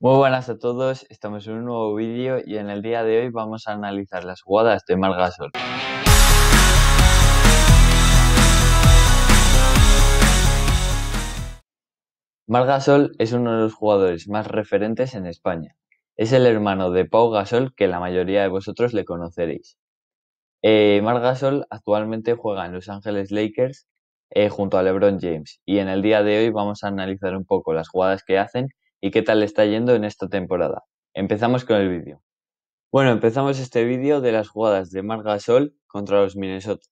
Muy buenas a todos, estamos en un nuevo vídeo y en el día de hoy vamos a analizar las jugadas de Margasol. Gasol es uno de los jugadores más referentes en España. Es el hermano de Pau Gasol que la mayoría de vosotros le conoceréis. Eh, Gasol actualmente juega en Los Ángeles Lakers eh, junto a LeBron James y en el día de hoy vamos a analizar un poco las jugadas que hacen y qué tal está yendo en esta temporada. Empezamos con el vídeo. Bueno, empezamos este vídeo de las jugadas de Marc Gasol contra los Minnesota.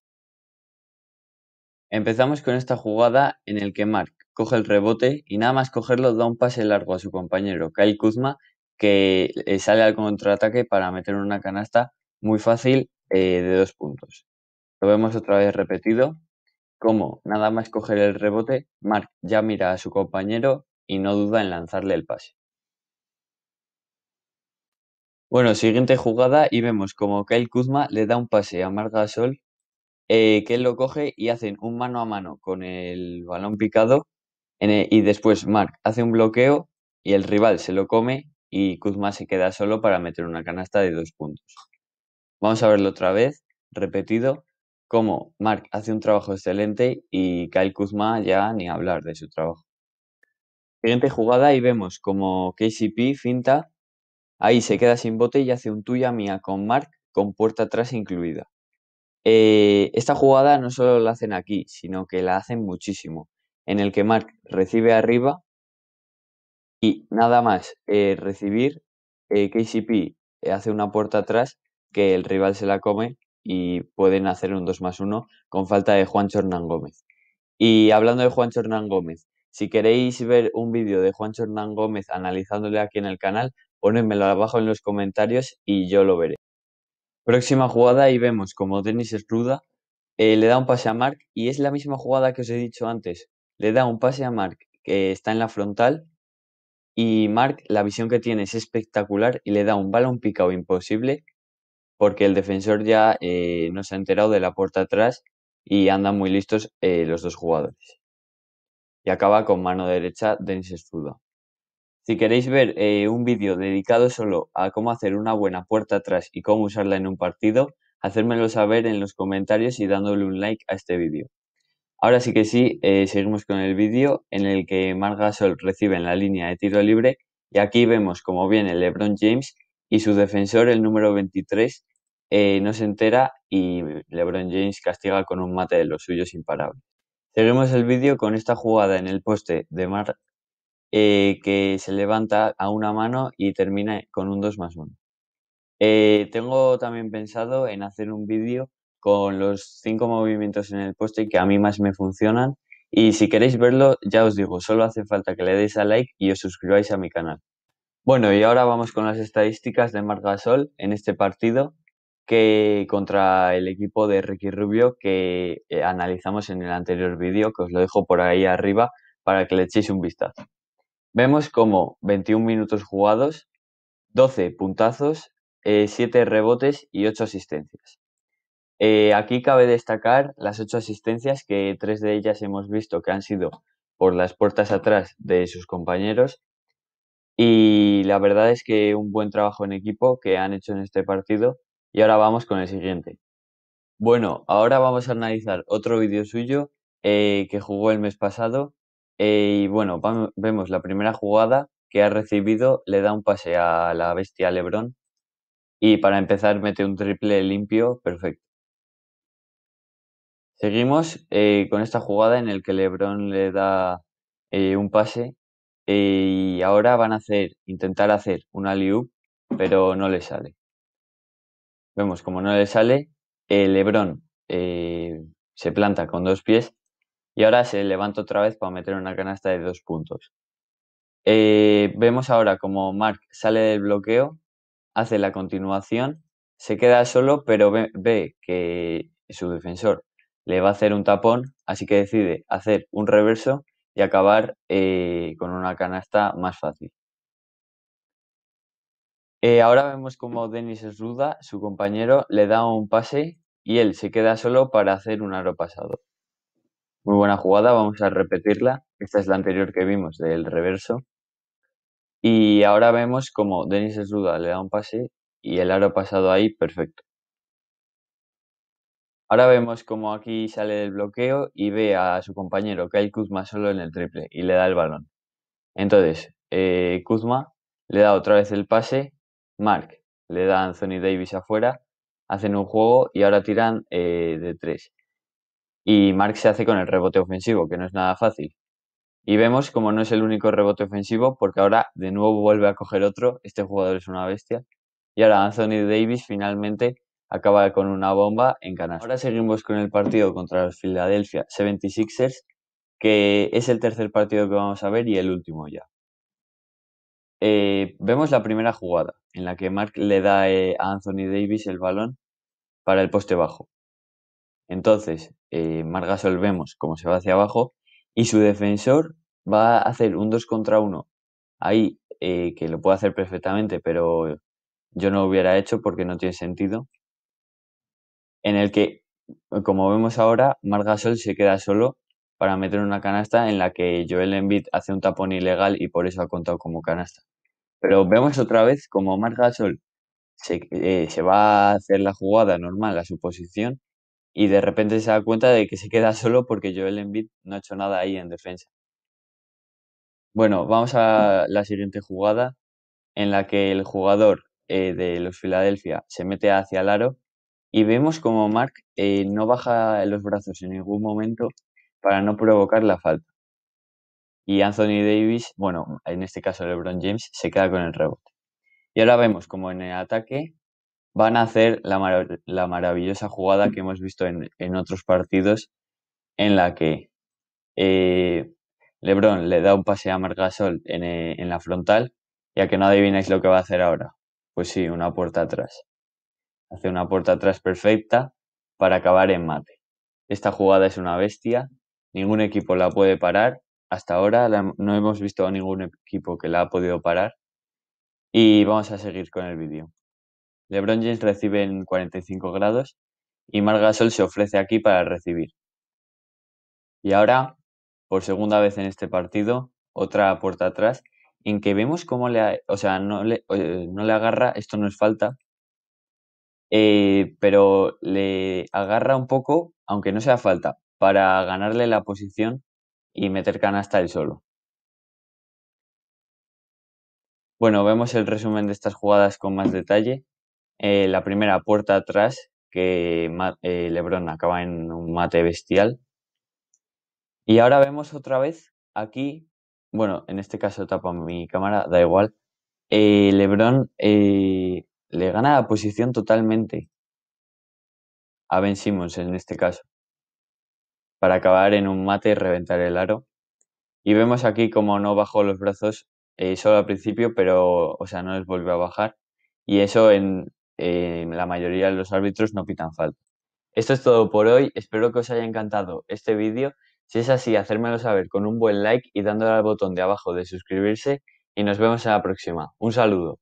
Empezamos con esta jugada en el que Marc coge el rebote y nada más cogerlo da un pase largo a su compañero Kyle Kuzma que eh, sale al contraataque para meter una canasta muy fácil eh, de dos puntos. Lo vemos otra vez repetido, como nada más coger el rebote, Marc ya mira a su compañero y no duda en lanzarle el pase. Bueno, siguiente jugada y vemos como Kyle Kuzma le da un pase a Marc Gasol, eh, que él lo coge y hacen un mano a mano con el balón picado e, y después Marc hace un bloqueo y el rival se lo come y Kuzma se queda solo para meter una canasta de dos puntos. Vamos a verlo otra vez, repetido, como Mark hace un trabajo excelente y Kyle Kuzma ya ni hablar de su trabajo. Siguiente jugada y vemos como KCP finta, ahí se queda sin bote y hace un tuya mía con Mark con puerta atrás incluida. Eh, esta jugada no solo la hacen aquí, sino que la hacen muchísimo, en el que Mark recibe arriba y nada más eh, recibir, eh, KCP hace una puerta atrás que el rival se la come y pueden hacer un 2 más 1 con falta de Juancho Hernán Gómez. Y hablando de Juancho Hernán Gómez, si queréis ver un vídeo de Juancho Hernán Gómez analizándole aquí en el canal, ponedmelo abajo en los comentarios y yo lo veré. Próxima jugada y vemos como Denis Esruda eh, le da un pase a Mark y es la misma jugada que os he dicho antes. Le da un pase a Mark que está en la frontal y Mark la visión que tiene es espectacular y le da un balón picado imposible porque el defensor ya nos eh, no se ha enterado de la puerta atrás y andan muy listos eh, los dos jugadores y acaba con mano derecha Dennis escudo. Si queréis ver eh, un vídeo dedicado solo a cómo hacer una buena puerta atrás y cómo usarla en un partido, hacérmelo saber en los comentarios y dándole un like a este vídeo. Ahora sí que sí, eh, seguimos con el vídeo en el que Marc Gasol recibe en la línea de tiro libre y aquí vemos cómo viene LeBron James y su defensor, el número 23, eh, no se entera y LeBron James castiga con un mate de los suyos imparable. Seguimos el vídeo con esta jugada en el poste de Mar eh, que se levanta a una mano y termina con un 2 más 1. Eh, tengo también pensado en hacer un vídeo con los cinco movimientos en el poste que a mí más me funcionan y si queréis verlo, ya os digo, solo hace falta que le deis a like y os suscribáis a mi canal. Bueno, y ahora vamos con las estadísticas de Marc Gasol en este partido que contra el equipo de Ricky Rubio que eh, analizamos en el anterior vídeo, que os lo dejo por ahí arriba para que le echéis un vistazo. Vemos como 21 minutos jugados, 12 puntazos, 7 eh, rebotes y 8 asistencias. Eh, aquí cabe destacar las 8 asistencias que 3 de ellas hemos visto que han sido por las puertas atrás de sus compañeros y la verdad es que un buen trabajo en equipo que han hecho en este partido y ahora vamos con el siguiente. Bueno, ahora vamos a analizar otro vídeo suyo eh, que jugó el mes pasado. Eh, y bueno, vemos la primera jugada que ha recibido, le da un pase a la bestia Lebron. Y para empezar mete un triple limpio, perfecto. Seguimos eh, con esta jugada en el que Lebron le da un pase y ahora van a hacer, intentar hacer un alley pero no le sale. Vemos como no le sale. el Lebron eh, se planta con dos pies y ahora se levanta otra vez para meter una canasta de dos puntos. Eh, vemos ahora como Mark sale del bloqueo, hace la continuación, se queda solo, pero ve, que su defensor le va a hacer un tapón, así que decide hacer un reverso y acabar eh, con una canasta más fácil. Eh, ahora vemos como Denis Ruda, su compañero, le da un pase y él se queda solo para hacer un aro pasado. Muy buena jugada, vamos a repetirla. Esta es la anterior que vimos del reverso. Y ahora vemos como Denis Ruda le da un pase y el aro pasado ahí, perfecto. Ahora vemos como aquí sale el bloqueo y ve a su compañero que hay Kuzma solo en el triple y le da el balón. Entonces, eh, Kuzma le da otra vez el pase Mark le da a Anthony Davis afuera, hacen un juego y ahora tiran eh, de tres. Y Mark se hace con el rebote ofensivo, que no es nada fácil. Y vemos como no es el único rebote ofensivo, porque ahora de nuevo vuelve a coger otro. Este jugador es una bestia. Y ahora Anthony Davis finalmente acaba con una bomba en canasta. Ahora seguimos con el partido contra los Philadelphia 76ers, que es el tercer partido que vamos a ver y el último ya. Eh, vemos la primera jugada en la que Mark le da eh, a Anthony Davis el balón para el poste bajo. Entonces, eh, Gasol vemos cómo se va hacia abajo y su defensor va a hacer un 2 contra 1. Ahí, eh, que lo puede hacer perfectamente, pero yo no hubiera hecho porque no tiene sentido. En el que, como vemos ahora, margasol se queda solo para meter una canasta en la que Joel Embiid hace un tapón ilegal y por eso ha contado como canasta. Pero vemos otra vez como Marc Gasol eh, se, va a hacer la jugada normal a su posición y de repente se da cuenta de que se queda solo porque Joel Embiid no ha hecho nada ahí en defensa. Bueno, vamos a la siguiente jugada en la que el jugador eh, de los Philadelphia se mete hacia el aro y vemos como Mark eh, no baja los brazos en ningún momento para no provocar la falta. Y Anthony Davis, bueno, en este caso LeBron James, se queda con el rebote. Y ahora vemos como en el ataque van a hacer la, maravillosa jugada que hemos visto en, otros partidos en la que eh, LeBron le da un pase a Marc en, eh, en, la frontal y que no adivináis lo que va a hacer ahora. Pues sí, una puerta atrás. Hace una puerta atrás perfecta para acabar en mate. Esta jugada es una bestia ningún equipo la puede parar. Hasta ahora no hemos visto a ningún equipo que la ha podido parar. Y vamos a seguir con el vídeo. LeBron James recibe en 45 grados y Margasol se ofrece aquí para recibir. Y ahora, por segunda vez en este partido, otra puerta atrás, en que vemos cómo le, o sea, eh, no le, agarra, esto no es falta, eh, pero le agarra un poco, aunque no sea falta para ganarle la posición y meter canasta él solo. Bueno, vemos el resumen de estas jugadas con más detalle. Eh, la primera puerta atrás, que eh, Lebron acaba en un mate bestial. Y ahora vemos otra vez aquí, bueno, en este caso tapa mi cámara, da igual. Eh, Lebron le gana la posición totalmente a Ben Simmons en este caso para acabar en un mate y reventar el aro. Y vemos aquí como no bajó los brazos eh, solo al principio, pero, o sea, no les volvió a bajar. Y eso en, la mayoría de los árbitros no pitan falta. Esto es todo por hoy, espero que os haya encantado este vídeo. Si es así, hacérmelo saber con un buen like y dándole al botón de abajo de suscribirse y nos vemos en la próxima. Un saludo.